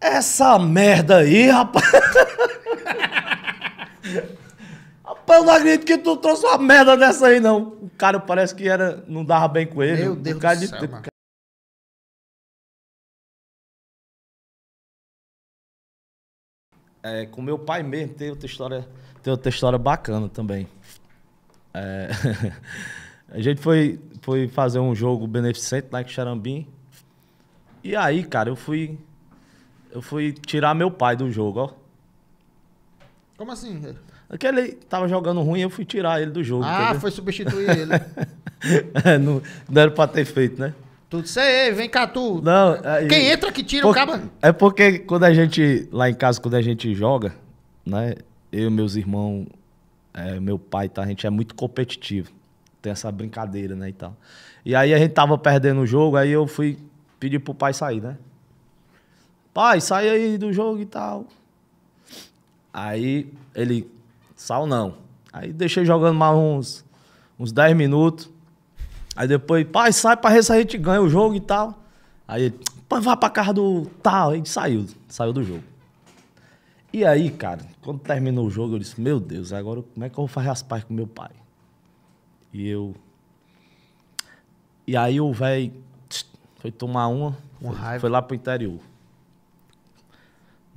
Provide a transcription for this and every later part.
Essa merda aí, rapaz. rapaz, eu não acredito que tu trouxe uma merda dessa aí, não. O cara parece que era, não dava bem com ele. Meu Deus o cara do de... céu, mano. É, com meu pai mesmo tem outra história, tem outra história bacana também. É... a gente foi, foi fazer um jogo beneficente lá né, em Xarambim. E aí, cara, eu fui eu fui tirar meu pai do jogo, ó. Como assim? aquele é tava jogando ruim, eu fui tirar ele do jogo. Ah, entendeu? foi substituir ele. é, não, não era pra ter feito, né? Tudo isso aí, vem cá, tu. Não, é, Quem entra que tira Por... o cabo. É porque quando a gente, lá em casa, quando a gente joga, né? Eu, meus irmãos, é, meu pai, tá? A gente é muito competitivo. Tem essa brincadeira, né? E tal. E aí a gente tava perdendo o jogo, aí eu fui pedir pro pai sair, né? Pai, sai aí do jogo e tal. Aí ele, sal não. Aí deixei jogando mais uns, uns 10 minutos. Aí depois, pai, sai pra ver se a gente ganha o jogo e tal. Aí ele, pai, vai pra casa do tal. Aí saiu, saiu do jogo. E aí, cara, quando terminou o jogo, eu disse, meu Deus, agora como é que eu vou fazer as pazes com meu pai? E eu... E aí o velho foi tomar uma, um foi, foi lá pro interior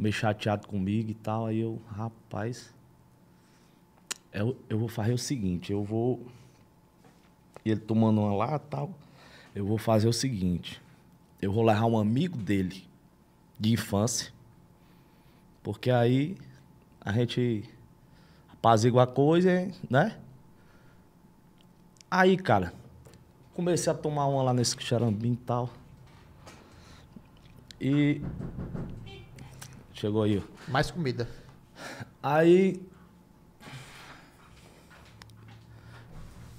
meio chateado comigo e tal. Aí eu, rapaz, eu, eu vou fazer o seguinte, eu vou. E ele tomando uma lá tal. Eu vou fazer o seguinte. Eu vou levar um amigo dele de infância. Porque aí a gente apazigua a coisa, né? Aí, cara, comecei a tomar uma lá nesse xarambim e tal. E Chegou aí. Mais comida. Aí.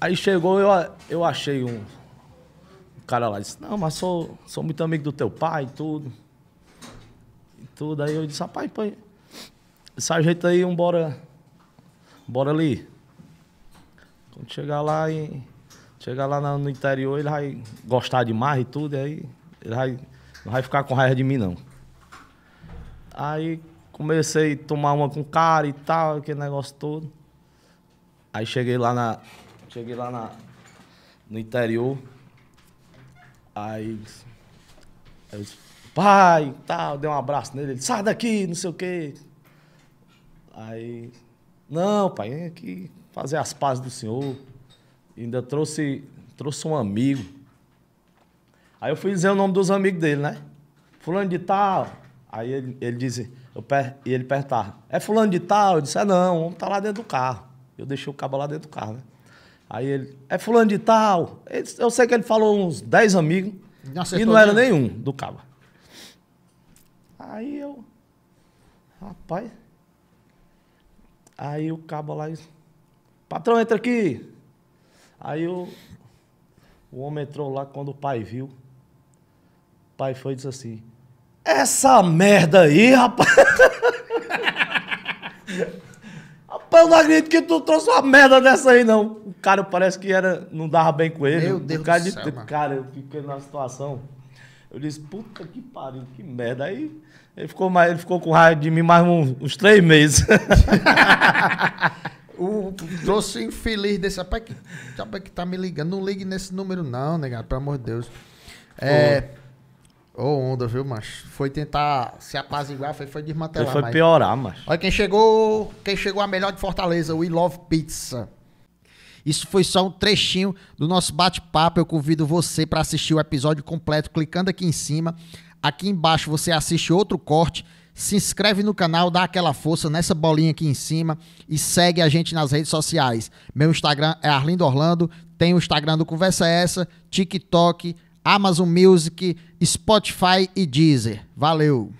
Aí chegou, eu, eu achei um, um cara lá, disse, não, mas sou, sou muito amigo do teu pai e tudo. E tudo. Aí eu disse, rapaz, pai, esse jeito aí, um bora. Bora ali. Quando chegar lá e. Chegar lá no interior, ele vai gostar demais e tudo, aí ele vai, não vai ficar com raiva de mim, não. Aí comecei a tomar uma com o cara e tal, aquele negócio todo. Aí cheguei lá na. Cheguei lá na, no interior. Aí. Eu disse, pai, tal, dei um abraço nele, ele, sai daqui, não sei o quê. Aí, não, pai, vem aqui fazer as pazes do senhor. Ainda trouxe, trouxe um amigo. Aí eu fui dizer o nome dos amigos dele, né? Fulano de tal, Aí ele, ele disse, eu per... e ele perguntava, é fulano de tal? Eu disse, é não, o homem tá lá dentro do carro. Eu deixei o cabo lá dentro do carro, né? Aí ele, é fulano de tal? eu sei que ele falou uns 10 amigos não e não era nenhum do cabo. Aí eu, rapaz, aí o cabo lá, patrão, entra aqui. Aí o, o homem entrou lá quando o pai viu. O pai foi e disse assim, essa merda aí, rapaz. rapaz, eu não acredito que tu trouxe uma merda dessa aí, não. O cara parece que era, não dava bem com ele. Meu Deus do céu, de... Cara, eu fiquei na situação. Eu disse, puta que pariu, que merda. Aí ele ficou, mais, ele ficou com raiva de mim mais uns, uns três meses. o, trouxe infeliz desse. Rapaz que, rapaz que tá me ligando. Não ligue nesse número, não, negado, pelo amor de Deus. É. Ô, oh, onda, viu, macho? Foi tentar se apaziguar, foi, foi desmantelar. foi mas... piorar, macho. Olha quem chegou, quem chegou a melhor de Fortaleza, We Love Pizza. Isso foi só um trechinho do nosso bate-papo. Eu convido você para assistir o episódio completo clicando aqui em cima. Aqui embaixo você assiste outro corte. Se inscreve no canal, dá aquela força nessa bolinha aqui em cima e segue a gente nas redes sociais. Meu Instagram é Arlindo Orlando, tem o Instagram do Conversa Essa, TikTok, Amazon Music, Spotify e Deezer. Valeu!